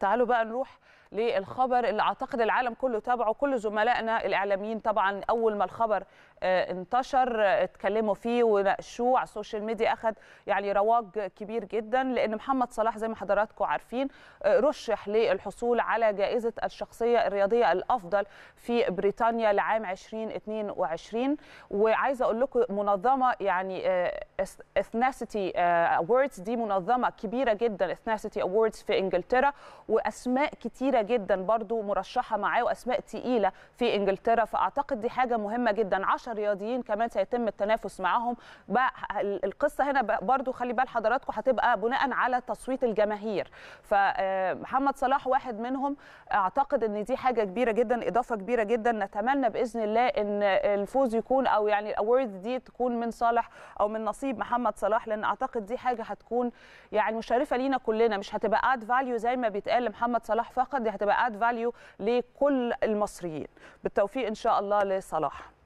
تعالوا بقى نروح للخبر اللي اعتقد العالم كله تابعه كل زملائنا الاعلاميين طبعا اول ما الخبر آه، انتشر آه، اتكلموا فيه وناقشوه على السوشيال ميديا اخذ يعني رواج كبير جدا لان محمد صلاح زي ما حضراتكم عارفين آه، رشح للحصول على جائزه الشخصيه الرياضيه الافضل في بريطانيا لعام 2022 وعايزه اقول لكم منظمه يعني اثناسيتي اووردز uh, دي منظمه كبيره جدا اثناسيتي اووردز في انجلترا واسماء كتيره جدا برضو مرشحه معاه واسماء تقيله في انجلترا فاعتقد دي حاجه مهمه جدا 10 رياضيين كمان سيتم التنافس معاهم القصه هنا برضو خلي بال حضراتكم هتبقى بناء على تصويت الجماهير فمحمد آه، صلاح واحد منهم اعتقد ان دي حاجه كبيره جدا اضافه كبيره جدا نتمنى باذن الله ان الفوز يكون او يعني الاووردز دي تكون من صالح او من نصيب نصيب محمد صلاح لان اعتقد دي حاجه هتكون يعني مشرفه لينا كلنا مش هتبقى اد فاليو زي ما بيتقال لمحمد صلاح فقط دي هتبقى اد فاليو لكل المصريين بالتوفيق ان شاء الله لصلاح